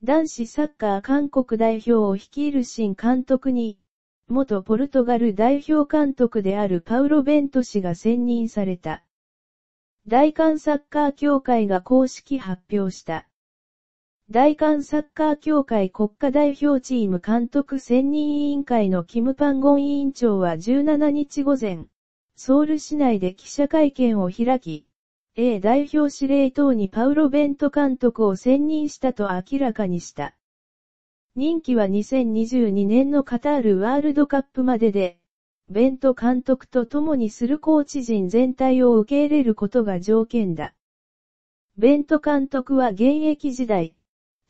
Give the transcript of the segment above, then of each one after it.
男子サッカー韓国代表を率いる新監督に、元ポルトガル代表監督であるパウロ・ベント氏が選任された。大韓サッカー協会が公式発表した。大韓サッカー協会国家代表チーム監督選任委員会のキム・パンゴン委員長は17日午前、ソウル市内で記者会見を開き、A 代表司令等にパウロ・ベント監督を選任したと明らかにした。任期は2022年のカタールワールドカップまでで、ベント監督と共にするコーチ陣全体を受け入れることが条件だ。ベント監督は現役時代、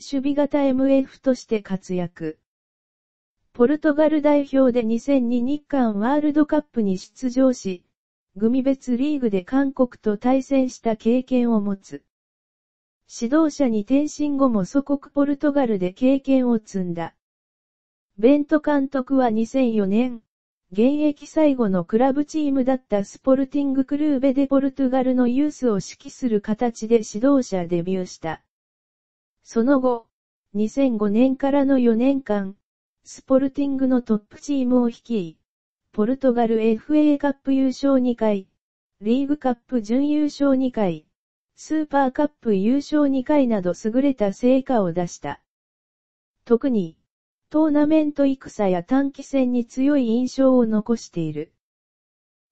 守備型 MF として活躍。ポルトガル代表で2002日韓ワールドカップに出場し、組別リーグで韓国と対戦した経験を持つ。指導者に転身後も祖国ポルトガルで経験を積んだ。ベント監督は2004年、現役最後のクラブチームだったスポルティングクルーベでポルトガルのユースを指揮する形で指導者デビューした。その後、2005年からの4年間、スポルティングのトップチームを率い、ポルトガル FA カップ優勝2回、リーグカップ準優勝2回、スーパーカップ優勝2回など優れた成果を出した。特に、トーナメント戦や短期戦に強い印象を残している。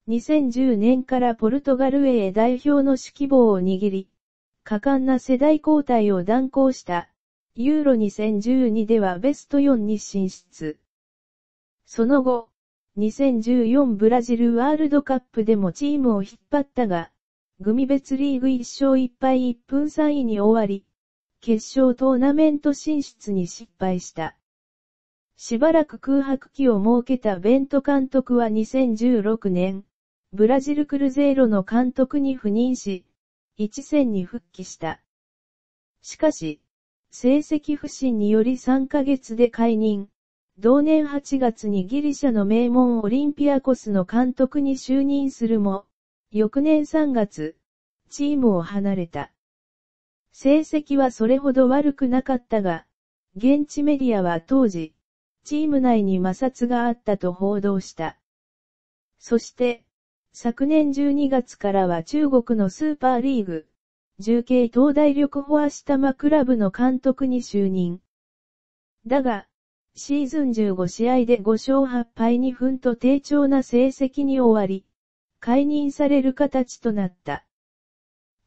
2010年からポルトガルへ代表の指揮棒を握り、果敢な世代交代を断行した、ユーロ2012ではベスト4に進出。その後、2014ブラジルワールドカップでもチームを引っ張ったが、組別リーグ1勝1敗1分3位に終わり、決勝トーナメント進出に失敗した。しばらく空白期を設けたベント監督は2016年、ブラジルクルゼーロの監督に赴任し、一戦に復帰した。しかし、成績不振により3ヶ月で解任。同年8月にギリシャの名門オリンピアコスの監督に就任するも、翌年3月、チームを離れた。成績はそれほど悪くなかったが、現地メディアは当時、チーム内に摩擦があったと報道した。そして、昨年12月からは中国のスーパーリーグ、重慶東大力フォアタマクラブの監督に就任。だが、シーズン15試合で5勝8敗2分と低調な成績に終わり、解任される形となった。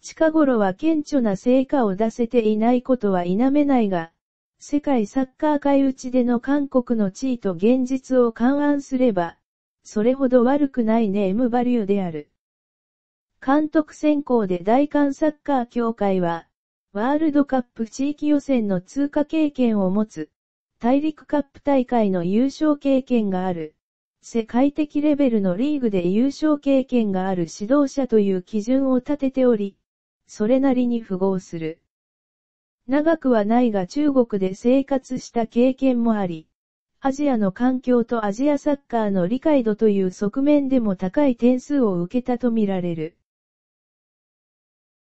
近頃は顕著な成果を出せていないことは否めないが、世界サッカー界内での韓国の地位と現実を勘案すれば、それほど悪くないネームバリューである。監督選考で大韓サッカー協会は、ワールドカップ地域予選の通過経験を持つ、大陸カップ大会の優勝経験がある。世界的レベルのリーグで優勝経験がある指導者という基準を立てており、それなりに符合する。長くはないが中国で生活した経験もあり、アジアの環境とアジアサッカーの理解度という側面でも高い点数を受けたとみられる。